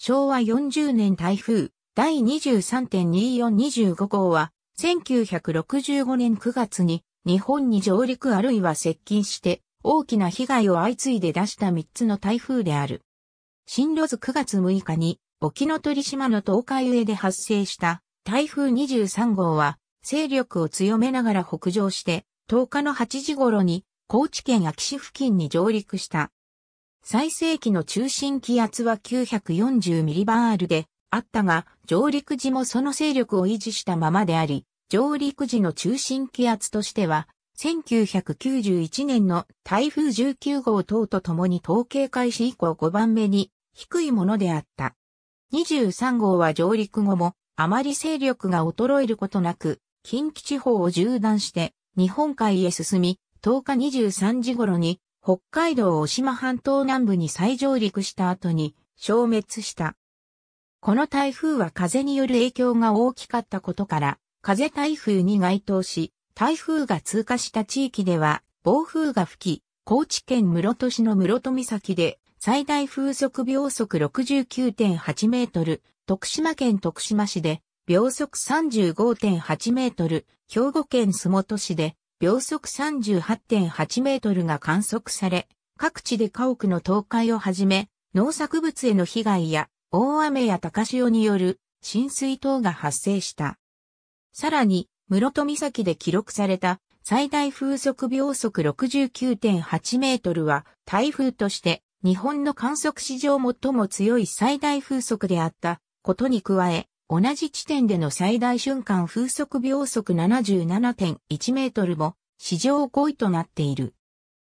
昭和40年台風第23.2425号は、1965年9月に日本に上陸あるいは接近して大きな被害を相次いで出した3つの台風である。進路図9月6日に沖ノ鳥島の東海上で発生した台風23号は勢力を強めながら北上して10日の8時頃に高知県秋市付近に上陸した。最盛期の中心気圧は9 4 0バールであったが、上陸時もその勢力を維持したままであり、上陸時の中心気圧としては、1991年の台風19号等とともに統計開始以降5番目に低いものであった。23号は上陸後もあまり勢力が衰えることなく、近畿地方を縦断して日本海へ進み、10日23時頃に北海道渡島半島南部に再上陸した後に消滅した。この台風は風による影響が大きかったことから、風台風に該当し、台風が通過した地域では暴風が吹き、高知県室戸市の室戸岬で最大風速秒速69.8メートル、徳島県徳島市で秒速35.8メートル、兵庫県洲本市で秒速38.8メートルが観測され、各地で家屋の倒壊をはじめ、農作物への被害や、大雨や高潮による浸水等が発生した。さらに、室戸岬で記録された最大風速秒速69.8メートルは台風として日本の観測史上最も強い最大風速であったことに加え、同じ地点での最大瞬間風速秒速77.1メートルも史上5位となっている。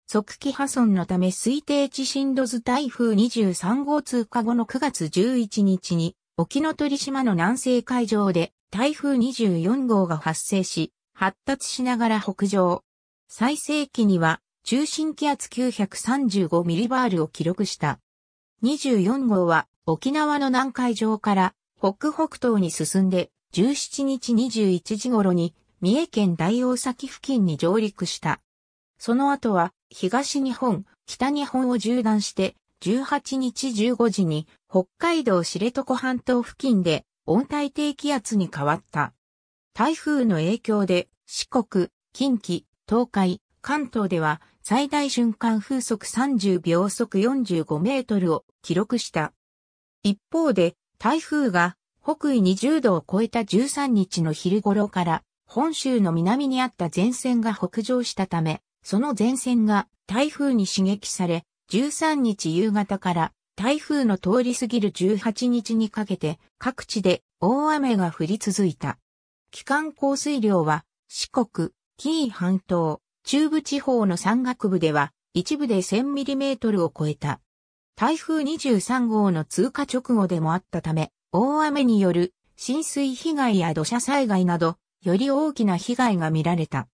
即期破損のため推定地震度図台風23号通過後の9月11日に沖ノ鳥島の南西海上で台風24号が発生し、発達しながら北上。最盛期には中心気圧935ミリバールを記録した。24号は沖縄の南海上から北北東に進んで、17日21時頃に、三重県大大崎付近に上陸した。その後は、東日本、北日本を縦断して、18日15時に、北海道知床半島付近で、温帯低気圧に変わった。台風の影響で、四国、近畿、東海、関東では、最大瞬間風速30秒速45メートルを記録した。一方で、台風が北緯20度を超えた13日の昼頃から本州の南にあった前線が北上したため、その前線が台風に刺激され、13日夕方から台風の通り過ぎる18日にかけて各地で大雨が降り続いた。期間降水量は四国、紀伊半島、中部地方の山岳部では一部で1 0 0 0トルを超えた。台風23号の通過直後でもあったため、大雨による浸水被害や土砂災害など、より大きな被害が見られた。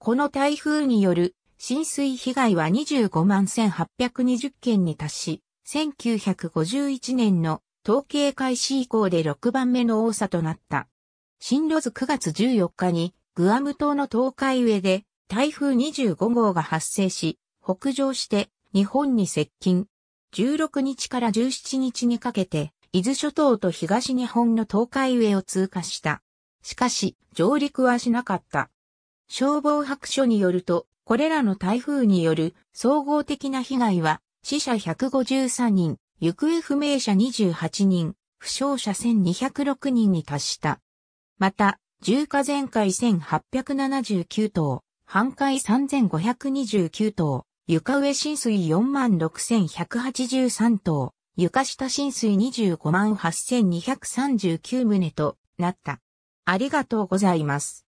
この台風による浸水被害は25万1820件に達し、1951年の統計開始以降で6番目の多さとなった。進路図9月14日にグアム島の東海上で台風25号が発生し、北上して日本に接近。16日から17日にかけて、伊豆諸島と東日本の東海上を通過した。しかし、上陸はしなかった。消防白書によると、これらの台風による総合的な被害は、死者153人、行方不明者28人、負傷者1206人に達した。また、重火全壊1879棟、半壊3529棟、床上浸水46,183棟、床下浸水25万8239棟となった。ありがとうございます。